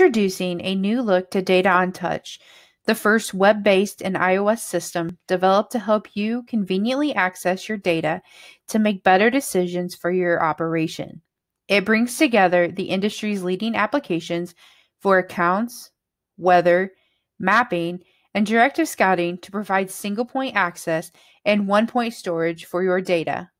Introducing a new look to Data on Touch, the first web based and iOS system developed to help you conveniently access your data to make better decisions for your operation. It brings together the industry's leading applications for accounts, weather, mapping, and directive scouting to provide single point access and one point storage for your data.